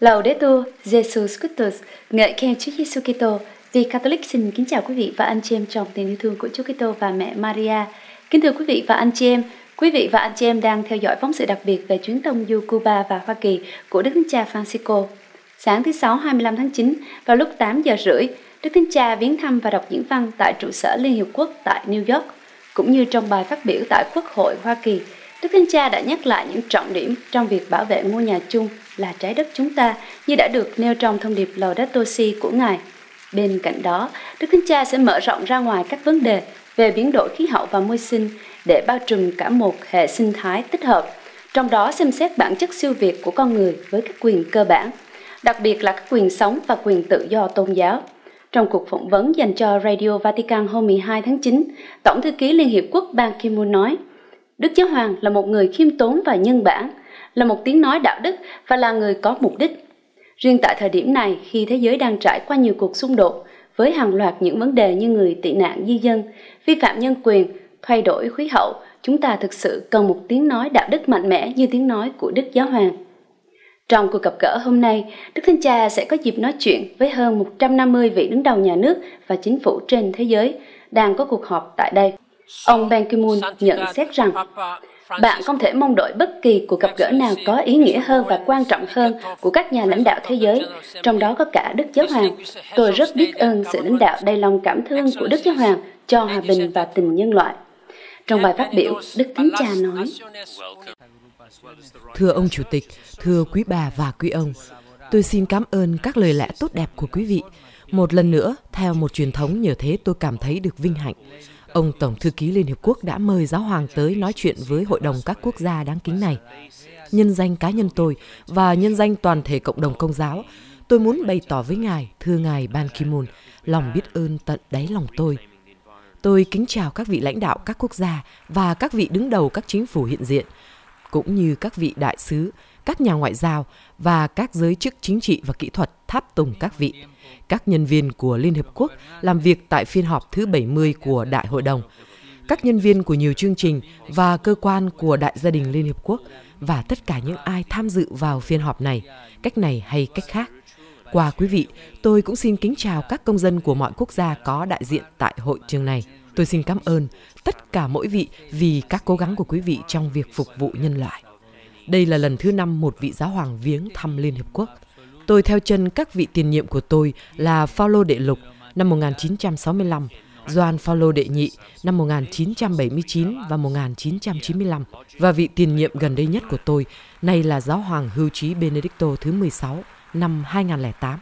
Laudetur Jesus Christus, ngợi khen Chúa Giêsu Kitô. Vì Catholic xin kính chào quý vị và anh chị em trong tình yêu thương của Chúa Kitô và mẹ Maria. Kính thưa quý vị và anh chị em, quý vị và anh chị em đang theo dõi phóng sự đặc biệt về chuyến công du Cuba và Hoa Kỳ của Đức Thánh Cha Francisco. Sáng thứ Sáu 25 tháng 9, vào lúc 8 giờ rưỡi, Đức Thánh Cha viếng thăm và đọc diễn văn tại trụ sở Liên Hiệp Quốc tại New York, cũng như trong bài phát biểu tại Quốc hội Hoa Kỳ, Đức Thánh Cha đã nhắc lại những trọng điểm trong việc bảo vệ ngôi nhà chung là trái đất chúng ta như đã được nêu trong thông điệp Laudato Si của Ngài. Bên cạnh đó, Đức Thánh Cha sẽ mở rộng ra ngoài các vấn đề về biến đổi khí hậu và môi sinh để bao trùm cả một hệ sinh thái tích hợp, trong đó xem xét bản chất siêu việt của con người với các quyền cơ bản, đặc biệt là các quyền sống và quyền tự do tôn giáo. Trong cuộc phỏng vấn dành cho Radio Vatican hôm 12 tháng 9, Tổng thư ký Liên Hiệp Quốc Ban Ki-moon nói, Đức Giáo Hoàng là một người khiêm tốn và nhân bản, là một tiếng nói đạo đức và là người có mục đích. Riêng tại thời điểm này, khi thế giới đang trải qua nhiều cuộc xung đột, với hàng loạt những vấn đề như người tị nạn di dân, vi phạm nhân quyền, thay đổi khí hậu, chúng ta thực sự cần một tiếng nói đạo đức mạnh mẽ như tiếng nói của Đức Giáo Hoàng. Trong cuộc gặp gỡ hôm nay, Đức Thánh Cha sẽ có dịp nói chuyện với hơn 150 vị đứng đầu nhà nước và chính phủ trên thế giới đang có cuộc họp tại đây. Ông Ban Ki-moon nhận xét rằng bạn không thể mong đợi bất kỳ cuộc gặp gỡ nào có ý nghĩa hơn và quan trọng hơn của các nhà lãnh đạo thế giới, trong đó có cả Đức Giáo Hoàng. Tôi rất biết ơn sự lãnh đạo đầy lòng cảm thương của Đức Giáo Hoàng cho hòa bình và tình nhân loại. Trong bài phát biểu, Đức Thánh Cha nói, Thưa ông Chủ tịch, thưa quý bà và quý ông, tôi xin cảm ơn các lời lẽ tốt đẹp của quý vị. Một lần nữa, theo một truyền thống nhờ thế tôi cảm thấy được vinh hạnh ông Tổng Thư ký Liên Hiệp Quốc đã mời giáo hoàng tới nói chuyện với Hội đồng các quốc gia đáng kính này. Nhân danh cá nhân tôi và nhân danh toàn thể cộng đồng công giáo, tôi muốn bày tỏ với ngài, thưa ngài Ban Ki-moon, lòng biết ơn tận đáy lòng tôi. Tôi kính chào các vị lãnh đạo các quốc gia và các vị đứng đầu các chính phủ hiện diện, cũng như các vị đại sứ, các nhà ngoại giao và các giới chức chính trị và kỹ thuật tháp tùng các vị các nhân viên của Liên Hiệp Quốc làm việc tại phiên họp thứ 70 của Đại hội đồng, các nhân viên của nhiều chương trình và cơ quan của Đại gia đình Liên Hiệp Quốc và tất cả những ai tham dự vào phiên họp này, cách này hay cách khác. Qua quý vị, tôi cũng xin kính chào các công dân của mọi quốc gia có đại diện tại hội trường này. Tôi xin cảm ơn tất cả mỗi vị vì các cố gắng của quý vị trong việc phục vụ nhân loại. Đây là lần thứ năm một vị giáo hoàng viếng thăm Liên Hiệp Quốc. Tôi theo chân các vị tiền nhiệm của tôi là Paulo Đệ Lục năm 1965, Doan Paulo Đệ Nhị năm 1979 và 1995 và vị tiền nhiệm gần đây nhất của tôi nay là Giáo hoàng hưu trí Benedicto thứ 16 năm 2008.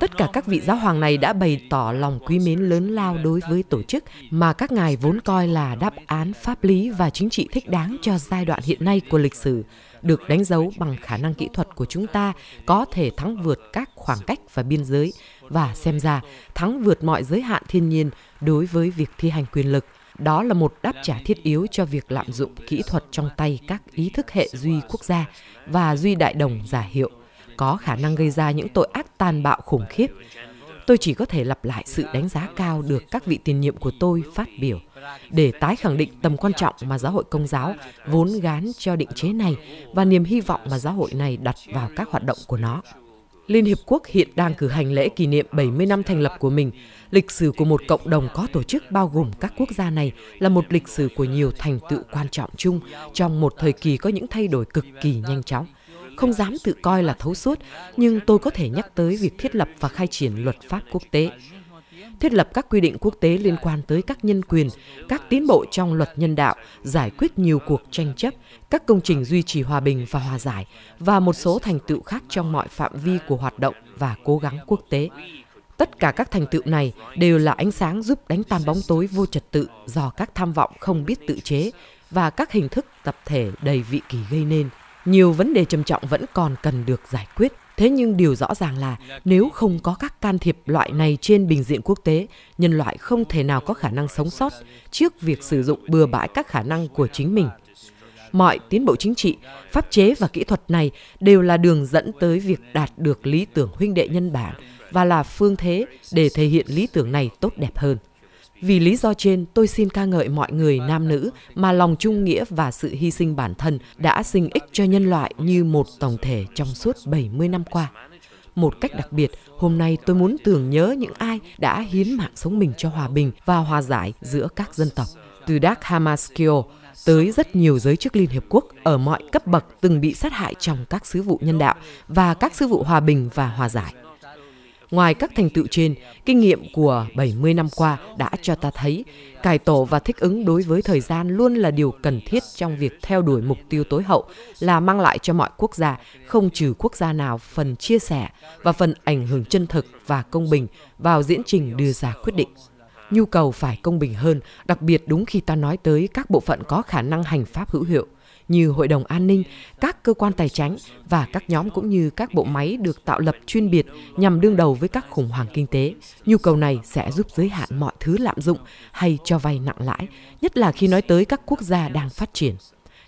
Tất cả các vị giáo hoàng này đã bày tỏ lòng quý mến lớn lao đối với tổ chức mà các ngài vốn coi là đáp án pháp lý và chính trị thích đáng cho giai đoạn hiện nay của lịch sử được đánh dấu bằng khả năng kỹ thuật của chúng ta có thể thắng vượt các khoảng cách và biên giới và xem ra thắng vượt mọi giới hạn thiên nhiên đối với việc thi hành quyền lực. Đó là một đáp trả thiết yếu cho việc lạm dụng kỹ thuật trong tay các ý thức hệ duy quốc gia và duy đại đồng giả hiệu, có khả năng gây ra những tội ác tàn bạo khủng khiếp tôi chỉ có thể lặp lại sự đánh giá cao được các vị tiền nhiệm của tôi phát biểu để tái khẳng định tầm quan trọng mà giáo hội công giáo vốn gán cho định chế này và niềm hy vọng mà giáo hội này đặt vào các hoạt động của nó. Liên Hiệp Quốc hiện đang cử hành lễ kỷ niệm 70 năm thành lập của mình. Lịch sử của một cộng đồng có tổ chức bao gồm các quốc gia này là một lịch sử của nhiều thành tựu quan trọng chung trong một thời kỳ có những thay đổi cực kỳ nhanh chóng không dám tự coi là thấu suốt, nhưng tôi có thể nhắc tới việc thiết lập và khai triển luật pháp quốc tế thiết lập các quy định quốc tế liên quan tới các nhân quyền, các tiến bộ trong luật nhân đạo, giải quyết nhiều cuộc tranh chấp, các công trình duy trì hòa bình và hòa giải và một số thành tựu khác trong mọi phạm vi của hoạt động và cố gắng quốc tế. Tất cả các thành tựu này đều là ánh sáng giúp đánh tan bóng tối vô trật tự do các tham vọng không biết tự chế và các hình thức tập thể đầy vị kỳ gây nên. Nhiều vấn đề trầm trọng vẫn còn cần được giải quyết. Thế nhưng điều rõ ràng là nếu không có các can thiệp loại này trên bình diện quốc tế, nhân loại không thể nào có khả năng sống sót trước việc sử dụng bừa bãi các khả năng của chính mình. Mọi tiến bộ chính trị, pháp chế và kỹ thuật này đều là đường dẫn tới việc đạt được lý tưởng huynh đệ nhân bản và là phương thế để thể hiện lý tưởng này tốt đẹp hơn. Vì lý do trên, tôi xin ca ngợi mọi người nam nữ mà lòng trung nghĩa và sự hy sinh bản thân đã sinh ích cho nhân loại như một tổng thể trong suốt 70 năm qua. Một cách đặc biệt, hôm nay tôi muốn tưởng nhớ những ai đã hiến mạng sống mình cho hòa bình và hòa giải giữa các dân tộc. Từ Dak Hamaskio tới rất nhiều giới chức Liên Hiệp Quốc ở mọi cấp bậc từng bị sát hại trong các sứ vụ nhân đạo và các sứ vụ hòa bình và hòa giải. Ngoài các thành tựu trên, kinh nghiệm của 70 năm qua đã cho ta thấy, cải tổ và thích ứng đối với thời gian luôn là điều cần thiết trong việc theo đuổi mục tiêu tối hậu là mang lại cho mọi quốc gia, không trừ quốc gia nào phần chia sẻ và phần ảnh hưởng chân thực và công bình vào diễn trình đưa ra quyết định nhu cầu phải công bình hơn, đặc biệt đúng khi ta nói tới các bộ phận có khả năng hành pháp hữu hiệu – như Hội đồng An ninh, các cơ quan tài chính và các nhóm cũng như các bộ máy được tạo lập chuyên biệt nhằm đương đầu với các khủng hoảng kinh tế. Nhu cầu này sẽ giúp giới hạn mọi thứ lạm dụng hay cho vay nặng lãi, nhất là khi nói tới các quốc gia đang phát triển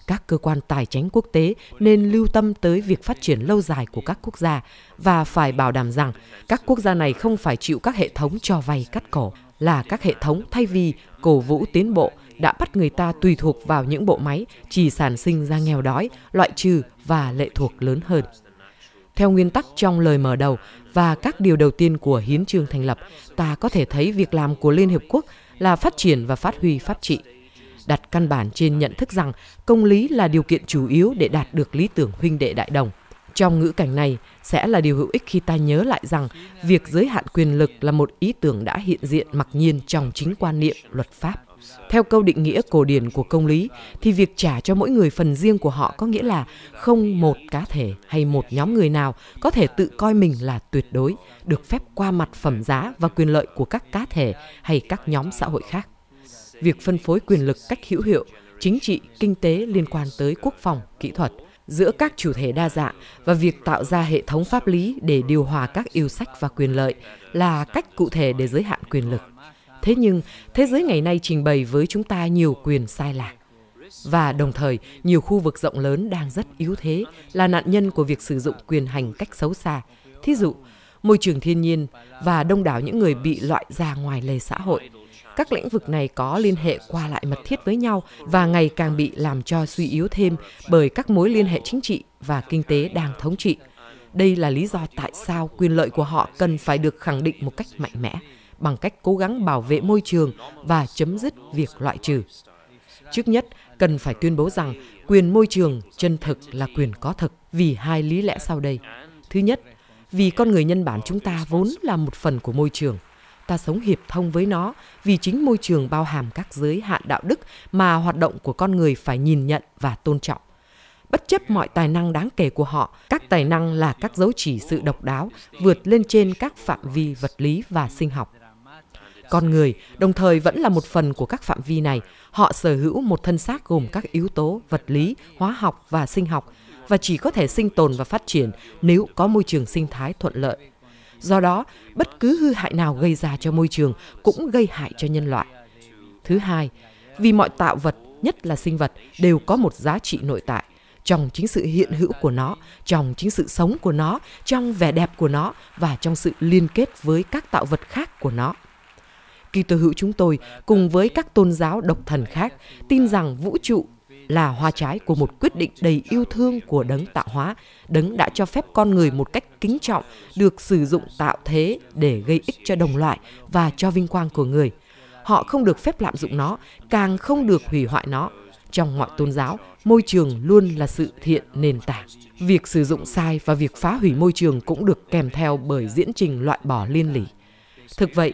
các cơ quan tài chính quốc tế nên lưu tâm tới việc phát triển lâu dài của các quốc gia và phải bảo đảm rằng các quốc gia này không phải chịu các hệ thống cho vay cắt cổ là các hệ thống thay vì cổ vũ tiến bộ đã bắt người ta tùy thuộc vào những bộ máy chỉ sản sinh ra nghèo đói, loại trừ và lệ thuộc lớn hơn. Theo nguyên tắc trong lời mở đầu và các điều đầu tiên của hiến trương thành lập, ta có thể thấy việc làm của Liên Hiệp Quốc là phát triển và phát huy pháp trị, đặt căn bản trên nhận thức rằng công lý là điều kiện chủ yếu để đạt được lý tưởng huynh đệ đại đồng. Trong ngữ cảnh này sẽ là điều hữu ích khi ta nhớ lại rằng việc giới hạn quyền lực là một ý tưởng đã hiện diện mặc nhiên trong chính quan niệm luật pháp. Theo câu định nghĩa cổ điển của công lý, thì việc trả cho mỗi người phần riêng của họ có nghĩa là không một cá thể hay một nhóm người nào có thể tự coi mình là tuyệt đối, được phép qua mặt phẩm giá và quyền lợi của các cá thể hay các nhóm xã hội khác. Việc phân phối quyền lực cách hữu hiệu, chính trị, kinh tế liên quan tới quốc phòng, kỹ thuật giữa các chủ thể đa dạng và việc tạo ra hệ thống pháp lý để điều hòa các yêu sách và quyền lợi là cách cụ thể để giới hạn quyền lực Thế nhưng, thế giới ngày nay trình bày với chúng ta nhiều quyền sai lạc. Và đồng thời, nhiều khu vực rộng lớn đang rất yếu thế, là nạn nhân của việc sử dụng quyền hành cách xấu xa. Thí dụ, môi trường thiên nhiên và đông đảo những người bị loại ra ngoài lề xã hội. Các lĩnh vực này có liên hệ qua lại mật thiết với nhau và ngày càng bị làm cho suy yếu thêm bởi các mối liên hệ chính trị và kinh tế đang thống trị. Đây là lý do tại sao quyền lợi của họ cần phải được khẳng định một cách mạnh mẽ bằng cách cố gắng bảo vệ môi trường và chấm dứt việc loại trừ. Trước nhất, cần phải tuyên bố rằng quyền môi trường chân thực là quyền có thực vì hai lý lẽ sau đây. Thứ nhất, vì con người nhân bản chúng ta vốn là một phần của môi trường. Ta sống hiệp thông với nó vì chính môi trường bao hàm các giới hạn đạo đức mà hoạt động của con người phải nhìn nhận và tôn trọng. Bất chấp mọi tài năng đáng kể của họ, các tài năng là các dấu chỉ sự độc đáo vượt lên trên các phạm vi vật lý và sinh học con người, đồng thời vẫn là một phần của các phạm vi này. Họ sở hữu một thân xác gồm các yếu tố vật lý, hóa học và sinh học và chỉ có thể sinh tồn và phát triển nếu có môi trường sinh thái thuận lợi. Do đó, bất cứ hư hại nào gây ra cho môi trường cũng gây hại cho nhân loại. Thứ hai, vì mọi tạo vật, nhất là sinh vật, đều có một giá trị nội tại trong chính sự hiện hữu của nó, trong chính sự sống của nó, trong vẻ đẹp của nó và trong sự liên kết với các tạo vật khác của nó. Kitô hữu chúng tôi cùng với các tôn giáo độc thần khác tin rằng vũ trụ là hoa trái của một quyết định đầy yêu thương của đấng tạo hóa. Đấng đã cho phép con người một cách kính trọng được sử dụng tạo thế để gây ích cho đồng loại và cho vinh quang của người. Họ không được phép lạm dụng nó, càng không được hủy hoại nó. Trong mọi tôn giáo, môi trường luôn là sự thiện nền tảng. Việc sử dụng sai và việc phá hủy môi trường cũng được kèm theo bởi diễn trình loại bỏ liên lỉ. Thực vậy,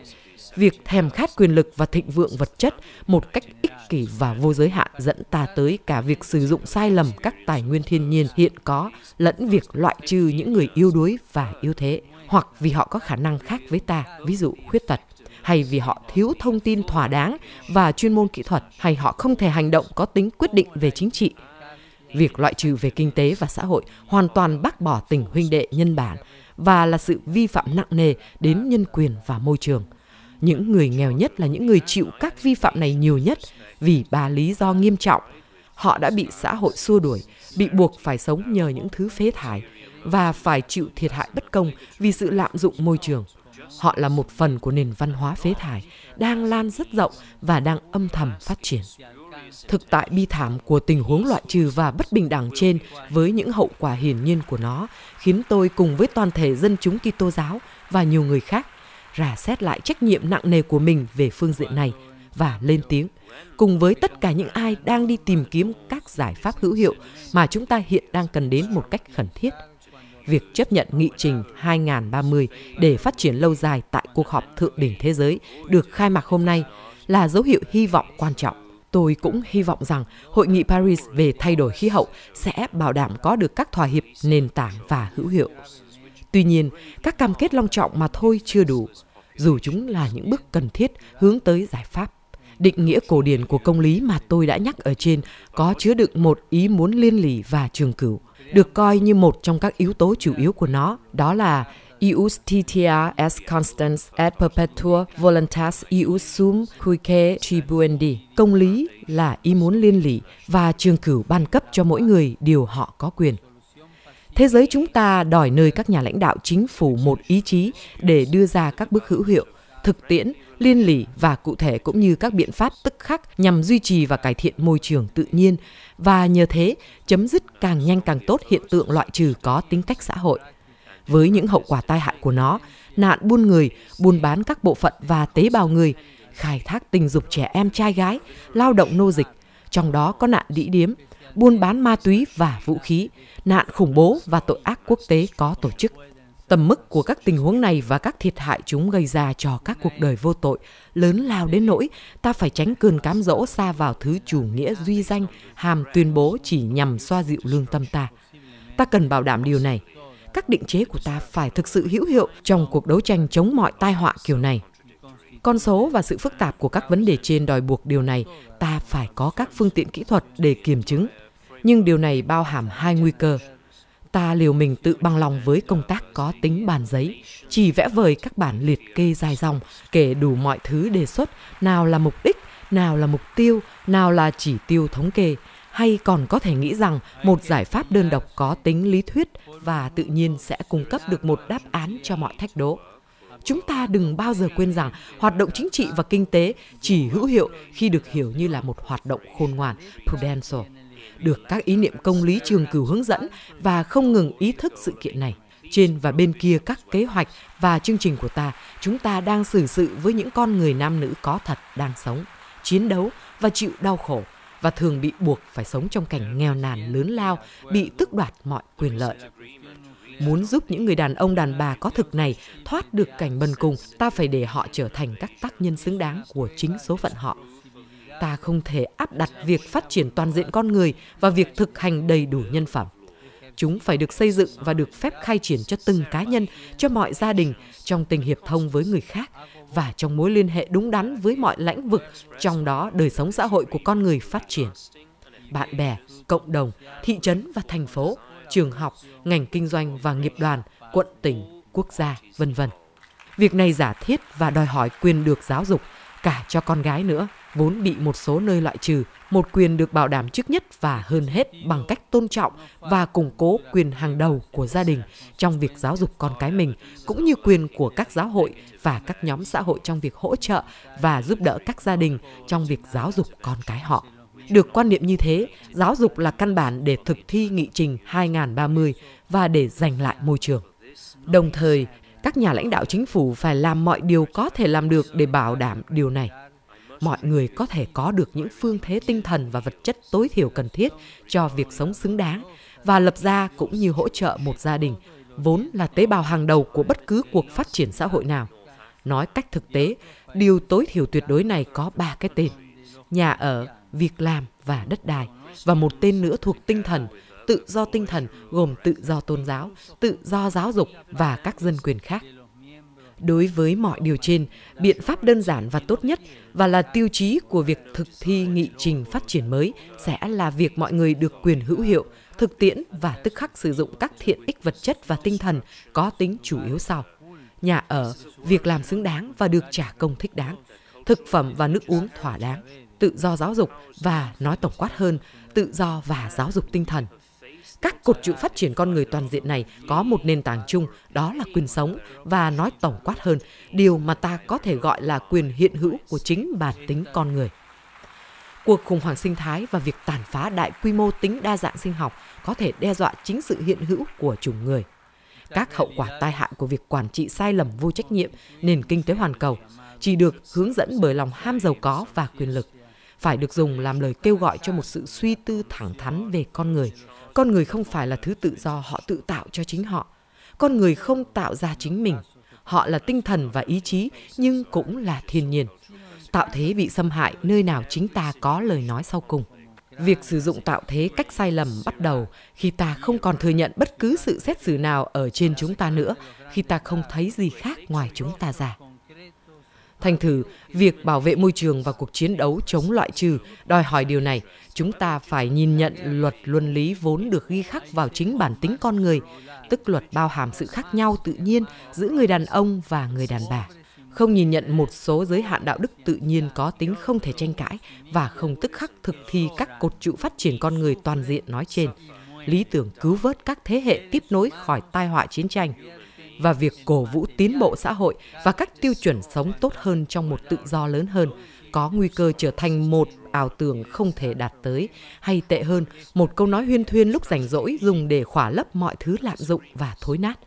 Việc thèm khát quyền lực và thịnh vượng vật chất một cách ích kỷ và vô giới hạn dẫn ta tới cả việc sử dụng sai lầm các tài nguyên thiên nhiên hiện có lẫn việc loại trừ những người yếu đuối và yếu thế hoặc vì họ có khả năng khác với ta, ví dụ khuyết tật hay vì họ thiếu thông tin thỏa đáng và chuyên môn kỹ thuật hay họ không thể hành động có tính quyết định về chính trị việc loại trừ về kinh tế và xã hội hoàn toàn bác bỏ tình huynh đệ nhân bản và là sự vi phạm nặng nề đến nhân quyền và môi trường những người nghèo nhất là những người chịu các vi phạm này nhiều nhất vì ba lý do nghiêm trọng. Họ đã bị xã hội xua đuổi, bị buộc phải sống nhờ những thứ phế thải và phải chịu thiệt hại bất công vì sự lạm dụng môi trường. Họ là một phần của nền văn hóa phế thải đang lan rất rộng và đang âm thầm phát triển. Thực tại bi thảm của tình huống loại trừ và bất bình đẳng trên với những hậu quả hiển nhiên của nó khiến tôi cùng với toàn thể dân chúng Kitô giáo và nhiều người khác rà xét lại trách nhiệm nặng nề của mình về phương diện này và lên tiếng cùng với tất cả những ai đang đi tìm kiếm các giải pháp hữu hiệu mà chúng ta hiện đang cần đến một cách khẩn thiết. Việc chấp nhận nghị trình 2030 để phát triển lâu dài tại cuộc họp thượng đỉnh thế giới được khai mạc hôm nay là dấu hiệu hy vọng quan trọng. Tôi cũng hy vọng rằng hội nghị Paris về thay đổi khí hậu sẽ bảo đảm có được các thỏa hiệp nền tảng và hữu hiệu. Tuy nhiên, các cam kết long trọng mà thôi chưa đủ, dù chúng là những bước cần thiết hướng tới giải pháp. Định nghĩa cổ điển của công lý mà tôi đã nhắc ở trên có chứa đựng một ý muốn liên lỉ và trường cửu, được coi như một trong các yếu tố chủ yếu của nó, đó là ius titia est constans et perpetua voluntas ius sum cuique tribuendi. Công lý là ý muốn liên lỉ và trường cửu ban cấp cho mỗi người điều họ có quyền. Thế giới chúng ta đòi nơi các nhà lãnh đạo chính phủ một ý chí để đưa ra các bước hữu hiệu, thực tiễn, liên lỉ và cụ thể cũng như các biện pháp tức khắc nhằm duy trì và cải thiện môi trường tự nhiên và nhờ thế chấm dứt càng nhanh càng tốt hiện tượng loại trừ có tính cách xã hội. Với những hậu quả tai hại của nó, nạn buôn người, buôn bán các bộ phận và tế bào người, khai thác tình dục trẻ em trai gái, lao động nô dịch, trong đó có nạn đĩ điếm, buôn bán ma túy và vũ khí, nạn khủng bố và tội ác quốc tế có tổ chức. Tầm mức của các tình huống này và các thiệt hại chúng gây ra cho các cuộc đời vô tội lớn lao đến nỗi ta phải tránh cơn cám dỗ xa vào thứ chủ nghĩa duy danh hàm tuyên bố chỉ nhằm xoa dịu lương tâm ta. Ta cần bảo đảm điều này. Các định chế của ta phải thực sự hữu hiệu trong cuộc đấu tranh chống mọi tai họa kiểu này. Con số và sự phức tạp của các vấn đề trên đòi buộc điều này, ta phải có các phương tiện kỹ thuật để kiểm chứng nhưng điều này bao hàm hai nguy cơ. Ta liều mình tự bằng lòng với công tác có tính bàn giấy, chỉ vẽ vời các bản liệt kê dài dòng, kể đủ mọi thứ đề xuất, nào là mục đích, nào là mục tiêu, nào là chỉ tiêu thống kê, hay còn có thể nghĩ rằng một giải pháp đơn độc có tính lý thuyết và tự nhiên sẽ cung cấp được một đáp án cho mọi thách đố chúng ta đừng bao giờ quên rằng hoạt động chính trị và kinh tế chỉ hữu hiệu khi được hiểu như là một hoạt động khôn ngoan, prudential được các ý niệm công lý trường cửu hướng dẫn và không ngừng ý thức sự kiện này. Trên và bên kia các kế hoạch và chương trình của ta, chúng ta đang xử sự với những con người nam nữ có thật đang sống, chiến đấu và chịu đau khổ và thường bị buộc phải sống trong cảnh nghèo nàn lớn lao, bị tước đoạt mọi quyền lợi. Muốn giúp những người đàn ông đàn bà có thực này thoát được cảnh bần cùng, ta phải để họ trở thành các tác nhân xứng đáng của chính số phận họ – ta không thể áp đặt việc phát triển toàn diện con người và việc thực hành đầy đủ nhân phẩm. Chúng phải được xây dựng và được phép khai triển cho từng cá nhân, cho mọi gia đình, trong tình hiệp thông với người khác và trong mối liên hệ đúng đắn với mọi lãnh vực, trong đó đời sống xã hội của con người phát triển. Bạn bè, cộng đồng, thị trấn và thành phố, trường học, ngành kinh doanh và nghiệp đoàn, quận tỉnh, quốc gia, vân vân. Việc này giả thiết và đòi hỏi quyền được giáo dục cả cho con gái nữa vốn bị một số nơi loại trừ, một quyền được bảo đảm trước nhất và hơn hết bằng cách tôn trọng và củng cố quyền hàng đầu của gia đình trong việc giáo dục con cái mình, cũng như quyền của các giáo hội và các nhóm xã hội trong việc hỗ trợ và giúp đỡ các gia đình trong việc giáo dục con cái họ. Được quan niệm như thế, giáo dục là căn bản để thực thi nghị trình 2030 và để giành lại môi trường. Đồng thời, các nhà lãnh đạo chính phủ phải làm mọi điều có thể làm được để bảo đảm điều này mọi người có thể có được những phương thế tinh thần và vật chất tối thiểu cần thiết cho việc sống xứng đáng và lập ra cũng như hỗ trợ một gia đình vốn là tế bào hàng đầu của bất cứ cuộc phát triển xã hội nào. Nói cách thực tế, điều tối thiểu tuyệt đối này có ba cái tên: nhà ở, việc làm và đất đai và một tên nữa thuộc tinh thần, tự do tinh thần gồm tự do tôn giáo, tự do giáo dục và các dân quyền khác. Đối với mọi điều trên, biện pháp đơn giản và tốt nhất và là tiêu chí của việc thực thi nghị trình phát triển mới sẽ là việc mọi người được quyền hữu hiệu, thực tiễn và tức khắc sử dụng các thiện ích vật chất và tinh thần có tính chủ yếu sau. Nhà ở, việc làm xứng đáng và được trả công thích đáng, thực phẩm và nước uống thỏa đáng, tự do giáo dục và nói tổng quát hơn, tự do và giáo dục tinh thần các cột trụ phát triển con người toàn diện này có một nền tảng chung, đó là quyền sống và nói tổng quát hơn, điều mà ta có thể gọi là quyền hiện hữu của chính bản tính con người. Cuộc khủng hoảng sinh thái và việc tàn phá đại quy mô tính đa dạng sinh học có thể đe dọa chính sự hiện hữu của chủng người. Các hậu quả tai hại của việc quản trị sai lầm vô trách nhiệm nền kinh tế hoàn cầu chỉ được hướng dẫn bởi lòng ham giàu có và quyền lực – phải được dùng làm lời kêu gọi cho một sự suy tư thẳng thắn về con người. Con người không phải là thứ tự do họ tự tạo cho chính họ. Con người không tạo ra chính mình. Họ là tinh thần và ý chí nhưng cũng là thiên nhiên. Tạo thế bị xâm hại nơi nào chính ta có lời nói sau cùng. Việc sử dụng tạo thế cách sai lầm bắt đầu khi ta không còn thừa nhận bất cứ sự xét xử nào ở trên chúng ta nữa, khi ta không thấy gì khác ngoài chúng ta giả. Thành thử, việc bảo vệ môi trường và cuộc chiến đấu chống loại trừ đòi hỏi điều này, chúng ta phải nhìn nhận luật luân lý vốn được ghi khắc vào chính bản tính con người, tức luật bao hàm sự khác nhau tự nhiên giữa người đàn ông và người đàn bà không nhìn nhận một số giới hạn đạo đức tự nhiên có tính không thể tranh cãi và không tức khắc thực thi các cột trụ phát triển con người toàn diện nói trên lý tưởng cứu vớt các thế hệ tiếp nối khỏi tai họa chiến tranh và việc cổ vũ tiến bộ xã hội và các tiêu chuẩn sống tốt hơn trong một tự do lớn hơn có nguy cơ trở thành một ảo tưởng không thể đạt tới hay tệ hơn một câu nói huyên thuyên lúc rảnh rỗi dùng để khỏa lấp mọi thứ lạm dụng và thối nát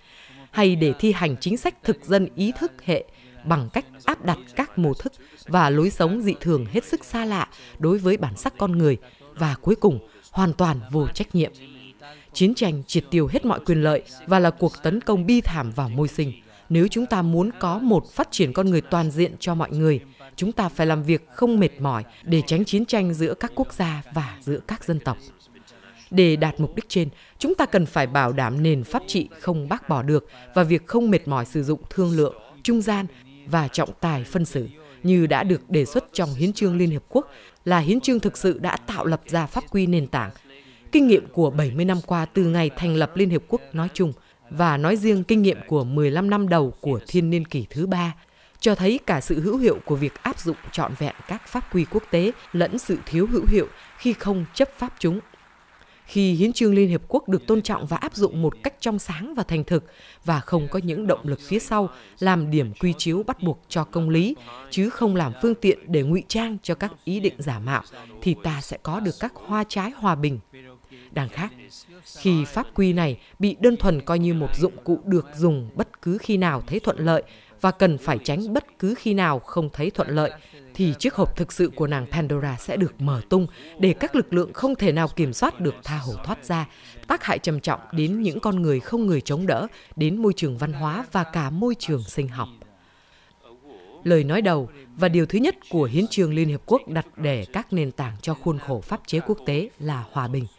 hay để thi hành chính sách thực dân ý thức hệ bằng cách áp đặt các mô thức và lối sống dị thường hết sức xa lạ đối với bản sắc con người và cuối cùng hoàn toàn vô trách nhiệm Chiến tranh triệt tiêu hết mọi quyền lợi và là cuộc tấn công bi thảm vào môi sinh. Nếu chúng ta muốn có một phát triển con người toàn diện cho mọi người, chúng ta phải làm việc không mệt mỏi để tránh chiến tranh giữa các quốc gia và giữa các dân tộc. Để đạt mục đích trên, chúng ta cần phải bảo đảm nền pháp trị không bác bỏ được và việc không mệt mỏi sử dụng thương lượng, trung gian và trọng tài phân xử như đã được đề xuất trong Hiến trương Liên Hiệp Quốc là hiến trương thực sự đã tạo lập ra pháp quy nền tảng kinh nghiệm của 70 năm qua từ ngày thành lập Liên Hiệp Quốc nói chung và nói riêng kinh nghiệm của 15 năm đầu của thiên niên kỷ thứ ba cho thấy cả sự hữu hiệu của việc áp dụng trọn vẹn các pháp quy quốc tế lẫn sự thiếu hữu hiệu khi không chấp pháp chúng. Khi hiến trương Liên Hiệp Quốc được tôn trọng và áp dụng một cách trong sáng và thành thực và không có những động lực phía sau làm điểm quy chiếu bắt buộc cho công lý, chứ không làm phương tiện để ngụy trang cho các ý định giả mạo, thì ta sẽ có được các hoa trái hòa bình, đang khác. Khi pháp quy này bị đơn thuần coi như một dụng cụ được dùng bất cứ khi nào thấy thuận lợi và cần phải tránh bất cứ khi nào không thấy thuận lợi, thì chiếc hộp thực sự của nàng Pandora sẽ được mở tung để các lực lượng không thể nào kiểm soát được tha hồ thoát ra, tác hại trầm trọng đến những con người không người chống đỡ, đến môi trường văn hóa và cả môi trường sinh học. Lời nói đầu và điều thứ nhất của Hiến trương Liên Hiệp Quốc đặt để các nền tảng cho khuôn khổ pháp chế quốc tế là hòa bình –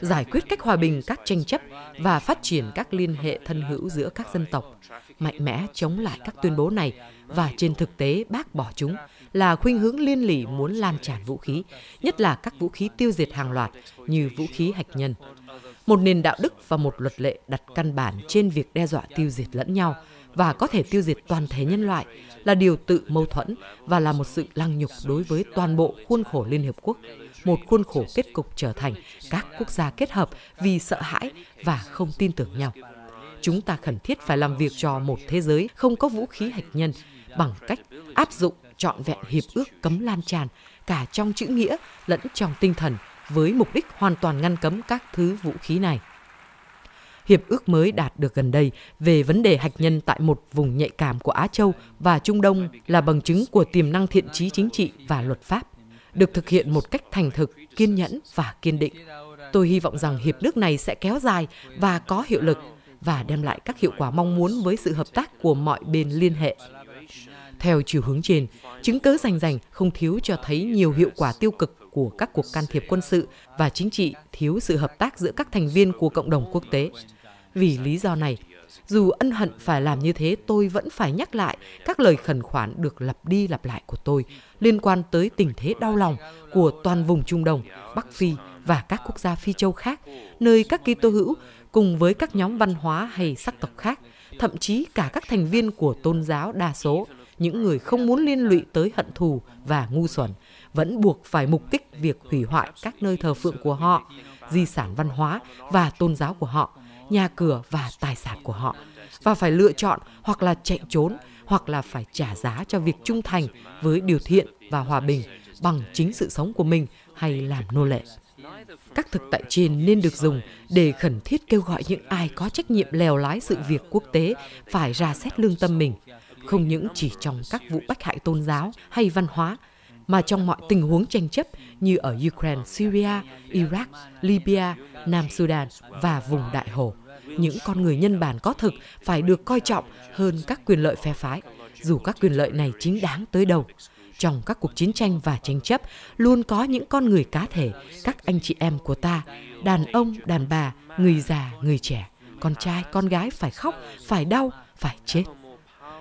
giải quyết cách hòa bình các tranh chấp và phát triển các liên hệ thân hữu giữa các dân tộc, mạnh mẽ chống lại các tuyên bố này và trên thực tế bác bỏ chúng là khuynh hướng liên lỉ muốn lan tràn vũ khí, nhất là các vũ khí tiêu diệt hàng loạt như vũ khí hạt nhân. Một nền đạo đức và một luật lệ đặt căn bản trên việc đe dọa tiêu diệt lẫn nhau và có thể tiêu diệt toàn thể nhân loại là điều tự mâu thuẫn và là một sự lăng nhục đối với toàn bộ khuôn khổ Liên Hiệp Quốc một khuôn khổ kết cục trở thành các quốc gia kết hợp vì sợ hãi và không tin tưởng nhau. Chúng ta khẩn thiết phải làm việc cho một thế giới không có vũ khí hạt nhân bằng cách áp dụng trọn vẹn hiệp ước cấm lan tràn cả trong chữ nghĩa lẫn trong tinh thần với mục đích hoàn toàn ngăn cấm các thứ vũ khí này. Hiệp ước mới đạt được gần đây về vấn đề hạt nhân tại một vùng nhạy cảm của Á Châu và Trung Đông là bằng chứng của tiềm năng thiện trí chính trị và luật pháp được thực hiện một cách thành thực, kiên nhẫn và kiên định. Tôi hy vọng rằng hiệp ước này sẽ kéo dài và có hiệu lực và đem lại các hiệu quả mong muốn với sự hợp tác của mọi bên liên hệ. Theo chiều hướng trên, chứng cớ rành rành không thiếu cho thấy nhiều hiệu quả tiêu cực của các cuộc can thiệp quân sự và chính trị thiếu sự hợp tác giữa các thành viên của cộng đồng quốc tế. Vì lý do này, dù ân hận phải làm như thế, tôi vẫn phải nhắc lại các lời khẩn khoản được lặp đi lặp lại của tôi liên quan tới tình thế đau lòng của toàn vùng Trung Đông, Bắc Phi và các quốc gia Phi châu khác, nơi các Kitô hữu cùng với các nhóm văn hóa hay sắc tộc khác, thậm chí cả các thành viên của tôn giáo đa số, những người không muốn liên lụy tới hận thù và ngu xuẩn, vẫn buộc phải mục kích việc hủy hoại các nơi thờ phượng của họ, di sản văn hóa và tôn giáo của họ nhà cửa và tài sản của họ và phải lựa chọn hoặc là chạy trốn hoặc là phải trả giá cho việc trung thành với điều thiện và hòa bình bằng chính sự sống của mình hay làm nô lệ. Các thực tại trên nên được dùng để khẩn thiết kêu gọi những ai có trách nhiệm lèo lái sự việc quốc tế phải ra xét lương tâm mình, không những chỉ trong các vụ bách hại tôn giáo hay văn hóa mà trong mọi tình huống tranh chấp như ở Ukraine, Syria, Iraq, Libya, Nam Sudan và vùng Đại Hồ. Những con người nhân bản có thực phải được coi trọng hơn các quyền lợi phe phái, dù các quyền lợi này chính đáng tới đâu. Trong các cuộc chiến tranh và tranh chấp, luôn có những con người cá thể, các anh chị em của ta, đàn ông, đàn bà, người già, người trẻ, con trai, con gái phải khóc, phải đau, phải chết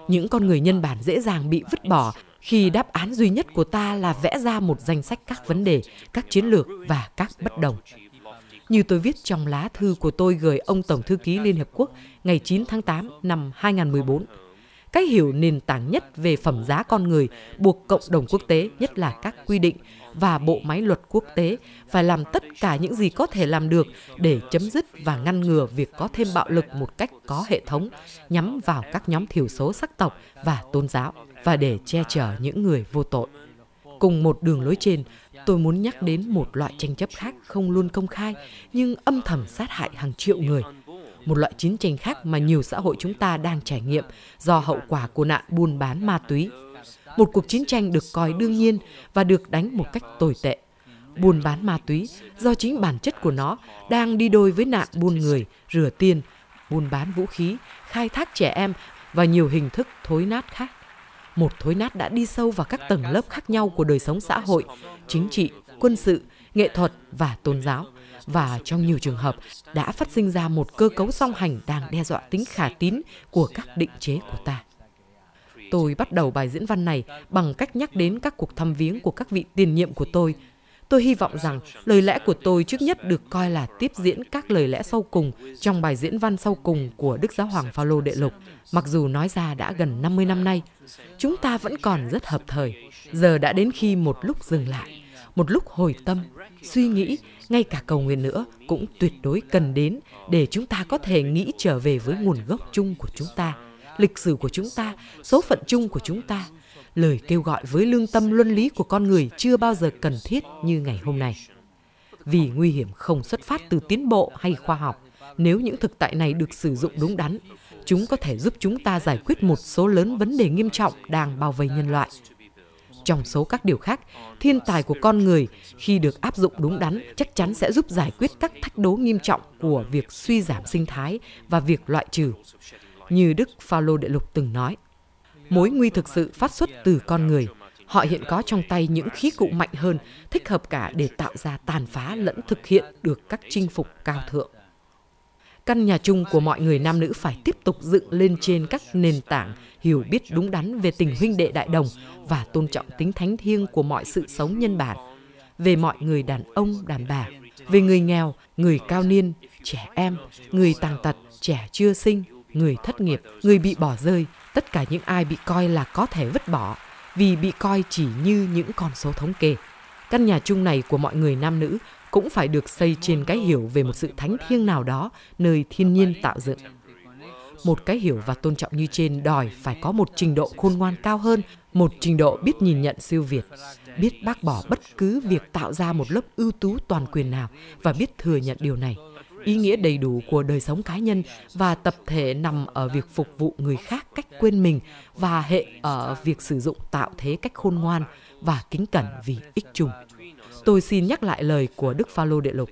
những con người nhân bản dễ dàng bị vứt bỏ khi đáp án duy nhất của ta là vẽ ra một danh sách các vấn đề, các chiến lược và các bất đồng. Như tôi viết trong lá thư của tôi gửi ông Tổng Thư ký Liên Hiệp Quốc ngày 9 tháng 8 năm 2014, cách hiểu nền tảng nhất về phẩm giá con người buộc cộng đồng quốc tế, nhất là các quy định và bộ máy luật quốc tế phải làm tất cả những gì có thể làm được để chấm dứt và ngăn ngừa việc có thêm bạo lực một cách có hệ thống nhắm vào các nhóm thiểu số sắc tộc và tôn giáo và để che chở những người vô tội. Cùng một đường lối trên, tôi muốn nhắc đến một loại tranh chấp khác không luôn công khai nhưng âm thầm sát hại hàng triệu người. Một loại chiến tranh khác mà nhiều xã hội chúng ta đang trải nghiệm do hậu quả của nạn buôn bán ma túy. Một cuộc chiến tranh được coi đương nhiên và được đánh một cách tồi tệ. Buôn bán ma túy do chính bản chất của nó đang đi đôi với nạn buôn người, rửa tiền, buôn bán vũ khí, khai thác trẻ em và nhiều hình thức thối nát khác một thối nát đã đi sâu vào các tầng lớp khác nhau của đời sống xã hội, chính trị, quân sự, nghệ thuật và tôn giáo và trong nhiều trường hợp đã phát sinh ra một cơ cấu song hành đang đe dọa tính khả tín của các định chế của ta. Tôi bắt đầu bài diễn văn này bằng cách nhắc đến các cuộc thăm viếng của các vị tiền nhiệm của tôi Tôi hy vọng rằng lời lẽ của tôi trước nhất được coi là tiếp diễn các lời lẽ sau cùng trong bài diễn văn sau cùng của Đức Giáo Hoàng Phaolô Đệ Lục, mặc dù nói ra đã gần 50 năm nay. Chúng ta vẫn còn rất hợp thời. Giờ đã đến khi một lúc dừng lại, một lúc hồi tâm, suy nghĩ, ngay cả cầu nguyện nữa cũng tuyệt đối cần đến để chúng ta có thể nghĩ trở về với nguồn gốc chung của chúng ta, lịch sử của chúng ta, số phận chung của chúng ta – lời kêu gọi với lương tâm luân lý của con người chưa bao giờ cần thiết như ngày hôm nay. Vì nguy hiểm không xuất phát từ tiến bộ hay khoa học, nếu những thực tại này được sử dụng đúng đắn, chúng có thể giúp chúng ta giải quyết một số lớn vấn đề nghiêm trọng đang bao vây nhân loại. Trong số các điều khác, thiên tài của con người khi được áp dụng đúng đắn chắc chắn sẽ giúp giải quyết các thách đố nghiêm trọng của việc suy giảm sinh thái và việc loại trừ. Như Đức Phaolô Đệ Lục từng nói, mối nguy thực sự phát xuất từ con người. Họ hiện có trong tay những khí cụ mạnh hơn, thích hợp cả để tạo ra tàn phá lẫn thực hiện được các chinh phục cao thượng. Căn nhà chung của mọi người nam nữ phải tiếp tục dựng lên trên các nền tảng hiểu biết đúng đắn về tình huynh đệ đại đồng và tôn trọng tính thánh thiêng của mọi sự sống nhân bản, về mọi người đàn ông, đàn bà, về người nghèo, người cao niên, trẻ em, người tàn tật, trẻ chưa sinh, người thất nghiệp, người bị bỏ rơi, tất cả những ai bị coi là có thể vứt bỏ vì bị coi chỉ như những con số thống kê. Căn nhà chung này của mọi người nam nữ cũng phải được xây trên cái hiểu về một sự thánh thiêng nào đó nơi thiên nhiên tạo dựng. Một cái hiểu và tôn trọng như trên đòi phải có một trình độ khôn ngoan cao hơn, một trình độ biết nhìn nhận siêu việt, biết bác bỏ bất cứ việc tạo ra một lớp ưu tú toàn quyền nào và biết thừa nhận điều này, ý nghĩa đầy đủ của đời sống cá nhân và tập thể nằm ở việc phục vụ người khác cách quên mình và hệ ở việc sử dụng tạo thế cách khôn ngoan và kính cẩn vì ích chung. Tôi xin nhắc lại lời của Đức Phaolô Đệ Lục.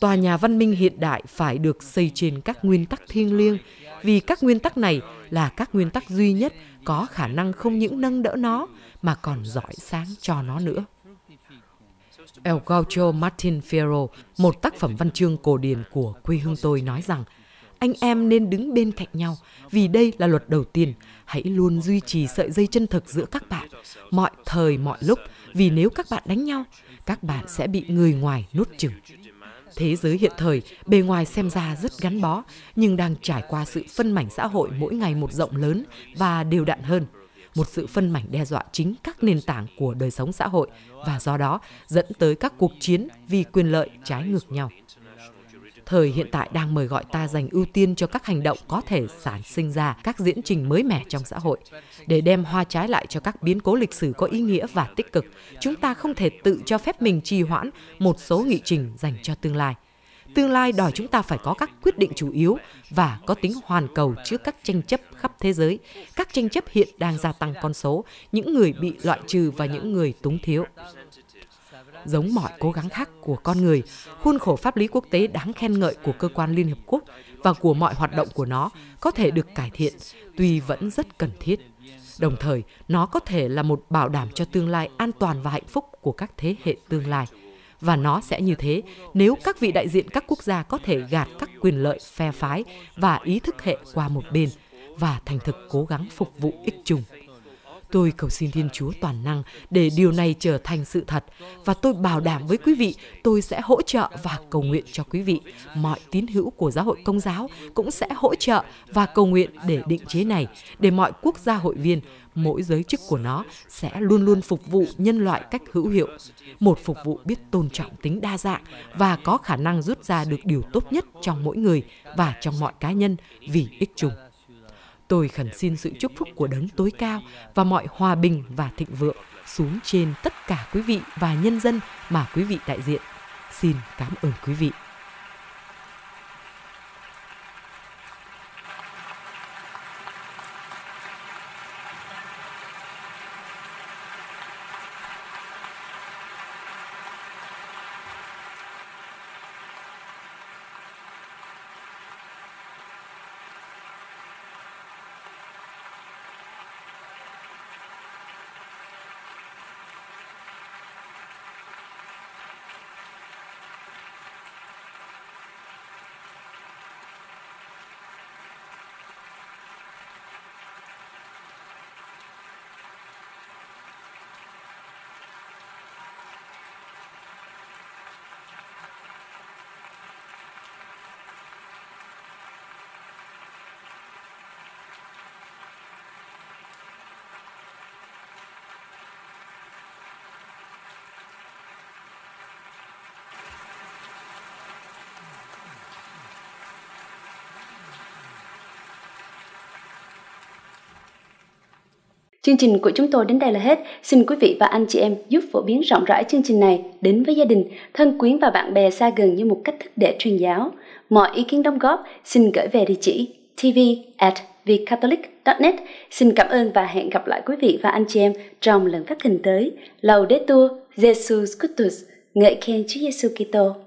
Tòa nhà văn minh hiện đại phải được xây trên các nguyên tắc thiêng liêng, vì các nguyên tắc này là các nguyên tắc duy nhất có khả năng không những nâng đỡ nó mà còn giỏi sáng cho nó nữa. El Gaucho Martin Fierro, một tác phẩm văn chương cổ điển của quê hương tôi nói rằng anh em nên đứng bên cạnh nhau vì đây là luật đầu tiên. Hãy luôn duy trì sợi dây chân thực giữa các bạn, mọi thời mọi lúc vì nếu các bạn đánh nhau, các bạn sẽ bị người ngoài nuốt chửng. Thế giới hiện thời, bề ngoài xem ra rất gắn bó, nhưng đang trải qua sự phân mảnh xã hội mỗi ngày một rộng lớn và đều đặn hơn một sự phân mảnh đe dọa chính các nền tảng của đời sống xã hội và do đó dẫn tới các cuộc chiến vì quyền lợi trái ngược nhau. Thời hiện tại đang mời gọi ta dành ưu tiên cho các hành động có thể sản sinh ra các diễn trình mới mẻ trong xã hội. Để đem hoa trái lại cho các biến cố lịch sử có ý nghĩa và tích cực, chúng ta không thể tự cho phép mình trì hoãn một số nghị trình dành cho tương lai tương lai đòi chúng ta phải có các quyết định chủ yếu và có tính hoàn cầu trước các tranh chấp khắp thế giới, các tranh chấp hiện đang gia tăng con số, những người bị loại trừ và những người túng thiếu. Giống mọi cố gắng khác của con người, khuôn khổ pháp lý quốc tế đáng khen ngợi của cơ quan Liên Hợp Quốc và của mọi hoạt động của nó có thể được cải thiện, tuy vẫn rất cần thiết. Đồng thời, nó có thể là một bảo đảm cho tương lai an toàn và hạnh phúc của các thế hệ tương lai và nó sẽ như thế nếu các vị đại diện các quốc gia có thể gạt các quyền lợi phe phái và ý thức hệ qua một bên và thành thực cố gắng phục vụ ích chung. Tôi cầu xin Thiên Chúa toàn năng để điều này trở thành sự thật và tôi bảo đảm với quý vị tôi sẽ hỗ trợ và cầu nguyện cho quý vị. Mọi tín hữu của giáo hội công giáo cũng sẽ hỗ trợ và cầu nguyện để định chế này, để mọi quốc gia hội viên, mỗi giới chức của nó sẽ luôn luôn phục vụ nhân loại cách hữu hiệu. Một phục vụ biết tôn trọng tính đa dạng và có khả năng rút ra được điều tốt nhất trong mỗi người và trong mọi cá nhân vì ích chung tôi khẩn xin sự chúc phúc của đấng tối cao và mọi hòa bình và thịnh vượng xuống trên tất cả quý vị và nhân dân mà quý vị đại diện. Xin cảm ơn quý vị. Chương trình của chúng tôi đến đây là hết. Xin quý vị và anh chị em giúp phổ biến rộng rãi chương trình này đến với gia đình, thân quyến và bạn bè xa gần như một cách thức để truyền giáo. Mọi ý kiến đóng góp xin gửi về địa chỉ tv at vicatholic.net. Xin cảm ơn và hẹn gặp lại quý vị và anh chị em trong lần phát hình tới. Laudetur Jesus Christus, ngợi khen Chúa Giêsu Kitô.